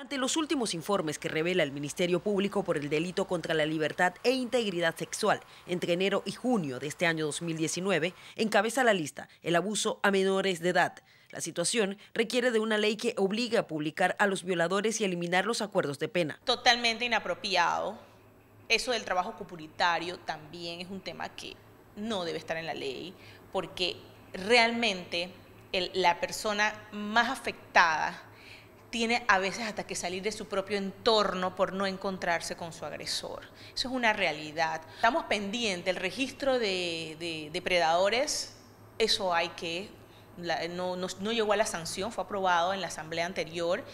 Ante los últimos informes que revela el Ministerio Público por el delito contra la libertad e integridad sexual entre enero y junio de este año 2019, encabeza la lista el abuso a menores de edad. La situación requiere de una ley que obligue a publicar a los violadores y eliminar los acuerdos de pena. Totalmente inapropiado. Eso del trabajo comunitario también es un tema que no debe estar en la ley, porque realmente la persona más afectada tiene a veces hasta que salir de su propio entorno por no encontrarse con su agresor. Eso es una realidad. Estamos pendientes, el registro de, de depredadores, eso hay que, no, no, no llegó a la sanción, fue aprobado en la asamblea anterior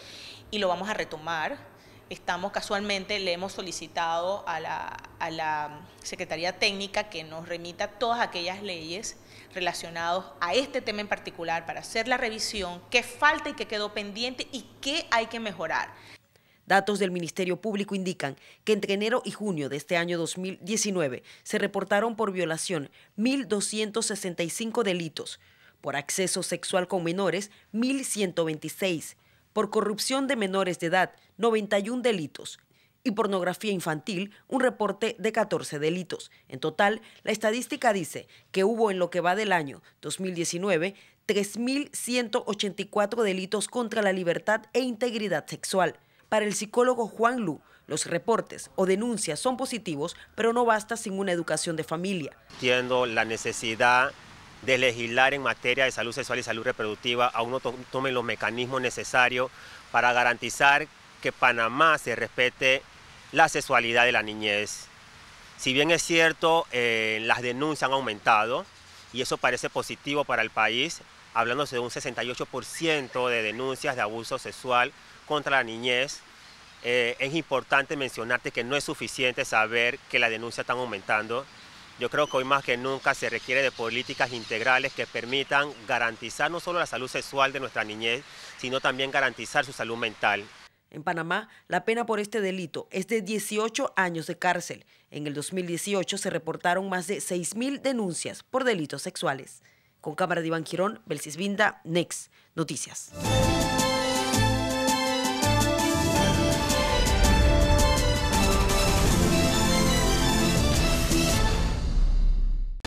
y lo vamos a retomar estamos casualmente, le hemos solicitado a la, Secretaría Técnica que nos remita todas aquellas leyes relacionadas a este tema en particular para hacer la revisión, qué falta y qué quedó pendiente y qué hay que mejorar. Datos del Ministerio Público indican que entre enero y junio de este año 2019 se reportaron por violación 1.265 delitos, por acceso sexual con menores 1.126 por corrupción de menores de edad, 91 delitos, y pornografía infantil, un reporte de 14 delitos. En total, la estadística dice que hubo en lo que va del año 2019 3.184 delitos contra la libertad e integridad sexual. Para el psicólogo Juan Lu, los reportes o denuncias son positivos, pero no basta sin una educación de familia. Entiendo la necesidad de legislar en materia de salud sexual y salud reproductiva, aún no tomen los mecanismos necesarios para garantizar que Panamá se respete la sexualidad de la niñez. Si bien es cierto, eh, las denuncias han aumentado y eso parece positivo para el país, hablándose de un 68% de denuncias de abuso sexual contra la niñez. Eh, es importante mencionarte que no es suficiente saber que las denuncias están aumentando yo creo que hoy más que nunca se requiere de políticas integrales que permitan garantizar no solo la salud sexual de nuestra niñez, sino también garantizar su salud mental. En Panamá, la pena por este delito es de 18 años de cárcel. En el 2018 se reportaron más de 6.000 denuncias por delitos sexuales. Con cámara de Iván Girón, Belcis Next Noticias.